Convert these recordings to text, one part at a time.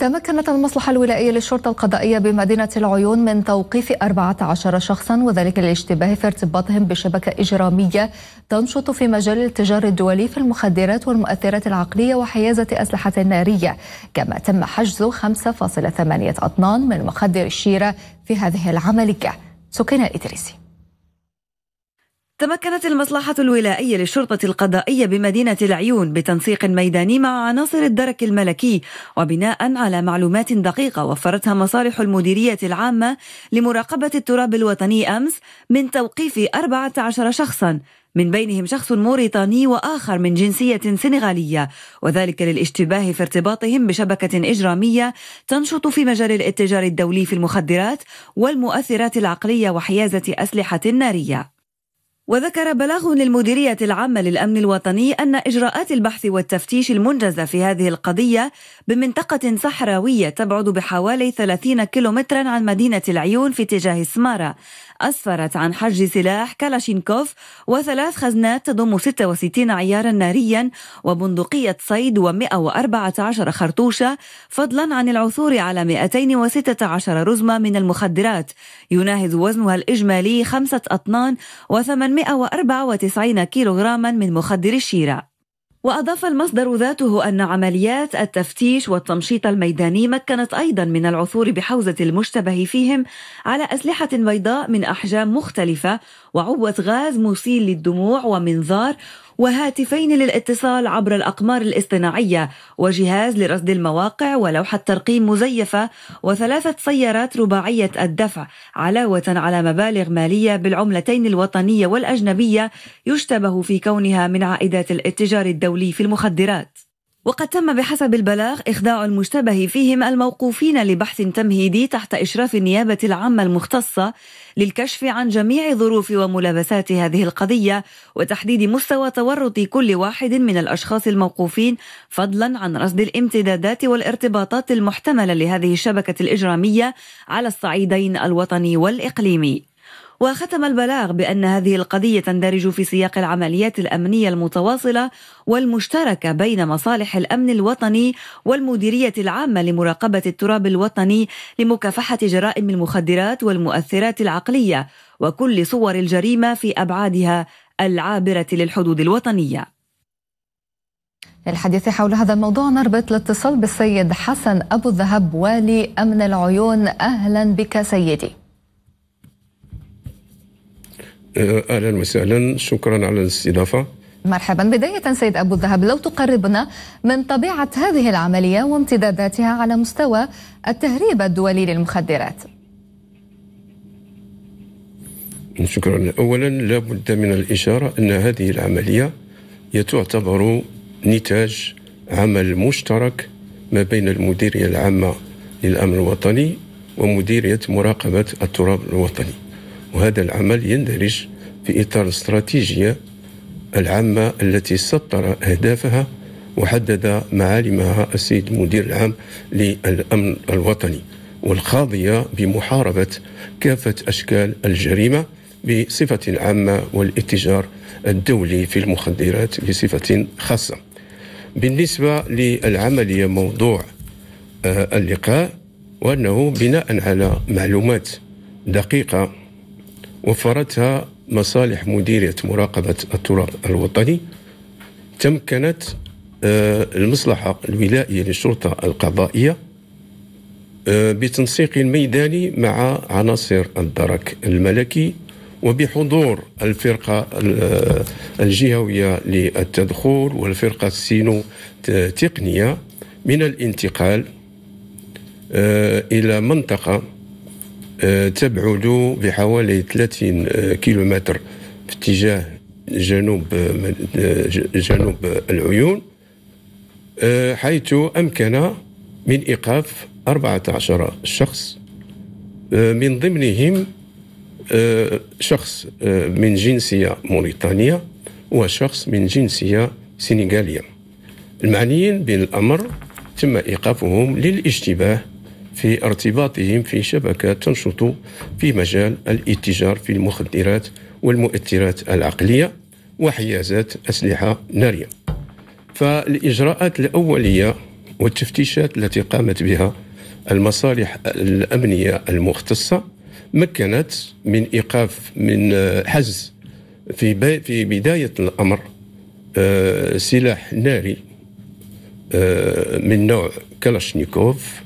تمكنت المصلحة الولائية للشرطة القضائية بمدينة العيون من توقيف 14 شخصا وذلك للاشتباه في ارتباطهم بشبكة إجرامية تنشط في مجال التجار الدولي في المخدرات والمؤثرات العقلية وحيازة أسلحة نارية كما تم حجز 5.8 أطنان من مخدر الشيرة في هذه العملية سكينة إدريسي تمكنت المصلحة الولائية للشرطة القضائية بمدينة العيون بتنسيق ميداني مع عناصر الدرك الملكي وبناء على معلومات دقيقة وفرتها مصالح المديرية العامة لمراقبة التراب الوطني أمس من توقيف 14 شخصا من بينهم شخص موريتاني واخر من جنسيه سنغاليه وذلك للاشتباه في ارتباطهم بشبكه اجراميه تنشط في مجال الاتجار الدولي في المخدرات والمؤثرات العقليه وحيازه اسلحه ناريه وذكر بلاغ للمديرية العامة للأمن الوطني أن إجراءات البحث والتفتيش المنجزة في هذه القضية بمنطقة صحراوية تبعد بحوالي 30 كيلومترا عن مدينة العيون في اتجاه سمارة أسفرت عن حجز سلاح كالاشينكوف وثلاث خزنات تضم 66 عيارا ناريا وبندقية صيد و114 خرطوشة فضلا عن العثور على 216 رزمة من المخدرات يناهز وزنها الإجمالي خمسة أطنان و800 194 كيلوغراما من مخدر الشيرة وأضاف المصدر ذاته أن عمليات التفتيش والتمشيط الميداني مكنت أيضا من العثور بحوزة المشتبه فيهم على أسلحة بيضاء من أحجام مختلفة وعوة غاز مسيل للدموع ومنظار وهاتفين للاتصال عبر الأقمار الاصطناعية وجهاز لرصد المواقع ولوحة ترقيم مزيفة وثلاثة سيارات رباعية الدفع علاوة على مبالغ مالية بالعملتين الوطنية والأجنبية يشتبه في كونها من عائدات الاتجار الدولي في المخدرات وقد تم بحسب البلاغ إخضاع المشتبه فيهم الموقوفين لبحث تمهيدي تحت إشراف النيابة العامة المختصة للكشف عن جميع ظروف وملابسات هذه القضية وتحديد مستوى تورط كل واحد من الأشخاص الموقوفين فضلا عن رصد الامتدادات والارتباطات المحتملة لهذه الشبكة الإجرامية على الصعيدين الوطني والإقليمي وختم البلاغ بأن هذه القضية تندرج في سياق العمليات الأمنية المتواصلة والمشتركة بين مصالح الأمن الوطني والمديرية العامة لمراقبة التراب الوطني لمكافحة جرائم المخدرات والمؤثرات العقلية وكل صور الجريمة في أبعادها العابرة للحدود الوطنية. للحديث حول هذا الموضوع نربط الاتصال بالسيد حسن أبو الذهب والي أمن العيون أهلا بك سيدي آه، اهلا وسهلا شكرا على الاستضافه مرحبا بداية سيد أبو الذهب لو تقربنا من طبيعة هذه العملية وامتداداتها على مستوى التهريب الدولي للمخدرات شكرا أولا لا بد من الإشارة أن هذه العملية تعتبر نتاج عمل مشترك ما بين المديرية العامة للأمن الوطني ومديرية مراقبة التراب الوطني وهذا العمل يندرج في إطار الاستراتيجية العامة التي سطر أهدافها وحدد معالمها السيد المدير العام للأمن الوطني والخاضية بمحاربة كافة أشكال الجريمة بصفة عامة والاتجار الدولي في المخدرات بصفة خاصة بالنسبة للعملية موضوع آه، اللقاء وأنه بناء على معلومات دقيقة وفرتها مصالح مديرية مراقبة التراب الوطني تمكنت آه، المصلحة الولائية للشرطة القضائية آه، بتنسيق ميداني مع عناصر الدرك الملكي وبحضور الفرقة آه، الجهوية للتدخول والفرقة السينو تقنية من الانتقال إلى منطقة آه، تبعد بحوالي 30 آه، كيلومتر في اتجاه جنوب آه، جنوب العيون حيث أمكن من إيقاف 14 شخص من ضمنهم شخص من جنسية موريتانية وشخص من جنسية سنغالية المعنيين بالأمر تم إيقافهم للاشتباه في ارتباطهم في شبكة تنشط في مجال الاتجار في المخدرات والمؤثرات العقلية وحيازات أسلحة نارية فالإجراءات الأولية والتفتيشات التي قامت بها المصالح الأمنية المختصة مكنت من إيقاف من آه، حز في في بداية الأمر آه، سلاح ناري آه، من نوع كلاشنيكوف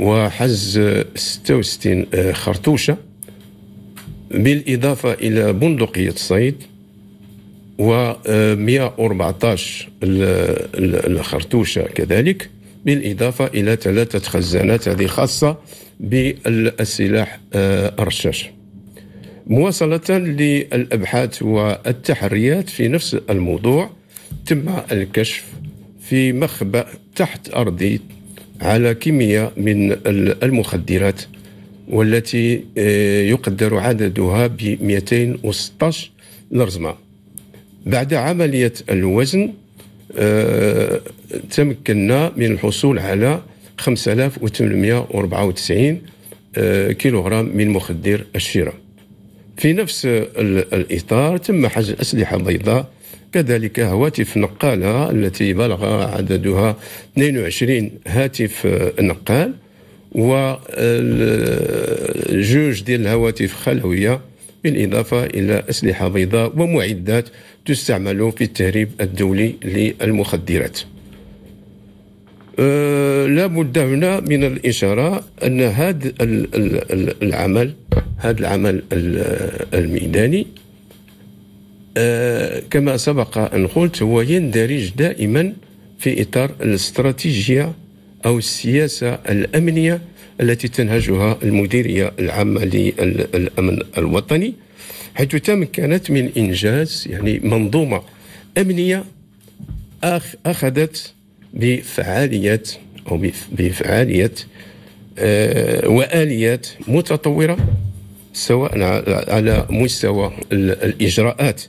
وحز 66 آه، خرطوشة بالإضافة إلى بندقية الصيد و 114 آه، الخرطوشة كذلك بالإضافة إلى ثلاثة خزانات هذه خاصة بالسلاح الرشاش آه، مواصلة للأبحاث والتحريات في نفس الموضوع تم الكشف في مخبأ تحت أرضي على كمية من المخدرات والتي آه، يقدر عددها ب 216 لرزمة بعد عملية الوزن آه، تمكنا من الحصول على 5894 آه، كيلوغرام من مخدر الشيرة في نفس الإطار تم حجز أسلحة بيضاء كذلك هواتف نقالة التي بلغ عددها 22 هاتف آه، نقال وجوج آه، ديال الهواتف خلوية بالإضافة إلى أسلحة بيضاء ومعدات تستعمل في التهريب الدولي للمخدرات أه لا بد هنا من الإشارة أن هذا العمل هذا العمل الميداني آه، كما سبق أن قلت هو يندرج دائما في إطار الاستراتيجية أو السياسة الأمنية التي تنهجها المديرية العامة للأمن الوطني حيث تمكنت من إنجاز يعني منظومة أمنية أخذت بفعالية أو بفعالية آه، وآليات متطورة سواء على مستوى الإجراءات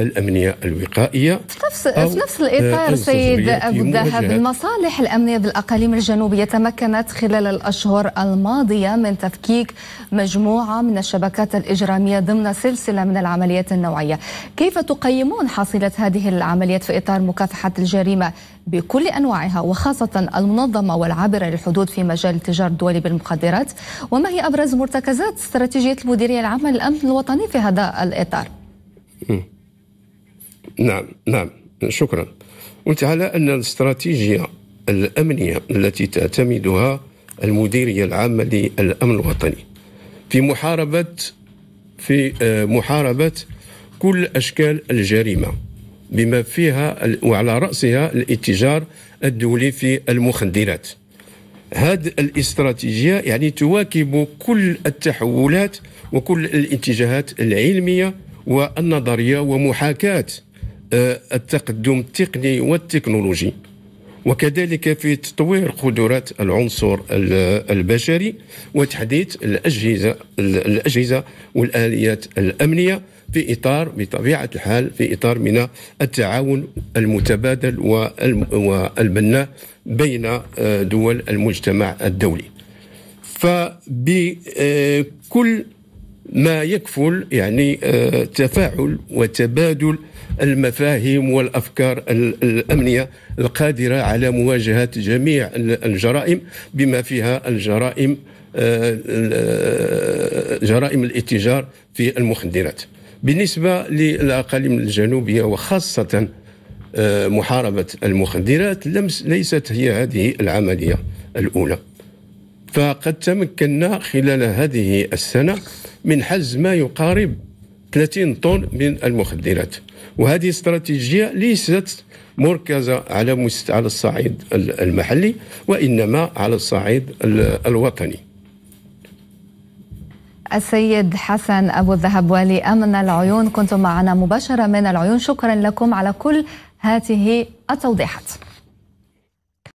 الامنيه الوقائيه في نفس في نفس الاطار سيد ابو الذهب المصالح الامنيه بالاقاليم الجنوبيه تمكنت خلال الاشهر الماضيه من تفكيك مجموعه من الشبكات الاجراميه ضمن سلسله من العمليات النوعيه، كيف تقيمون حصيله هذه العمليات في اطار مكافحه الجريمه بكل انواعها وخاصه المنظمه والعابره للحدود في مجال التجار الدولي بالمخدرات، وما هي ابرز مرتكزات استراتيجيه المديريه العامه للامن الوطني في هذا الاطار؟ نعم نعم شكرا قلت على أن الاستراتيجية الأمنية التي تعتمدها المديرية العامة للأمن الوطني في محاربة في آه، محاربة كل أشكال الجريمة بما فيها وعلى رأسها الاتجار الدولي في المخدرات هذه الاستراتيجية يعني تواكب كل التحولات وكل الاتجاهات العلمية والنظرية ومحاكاة آه، التقدم التقني والتكنولوجي وكذلك في تطوير قدرات العنصر البشري وتحديث الاجهزه الاجهزه والاليات الامنيه في اطار بطبيعه الحال في اطار من التعاون المتبادل والبناء بين آه، دول المجتمع الدولي فبكل ما يكفل يعني آه، تفاعل وتبادل المفاهيم والافكار الامنيه القادره على مواجهه جميع الجرائم بما فيها الجرائم آه، آه، جرائم الاتجار في المخدرات بالنسبه للاقاليم الجنوبيه وخاصه محاربه المخدرات ليست هي هذه العمليه الاولى فقد تمكنا خلال هذه السنة من حز ما يقارب 30 طن من المخدرات وهذه استراتيجية ليست مركزة على مست... على الصعيد المحلي وإنما على الصعيد الوطني السيد حسن أبو الذهب والي أمن العيون كنتم معنا مباشرة من العيون شكرا لكم على كل هذه التوضيحات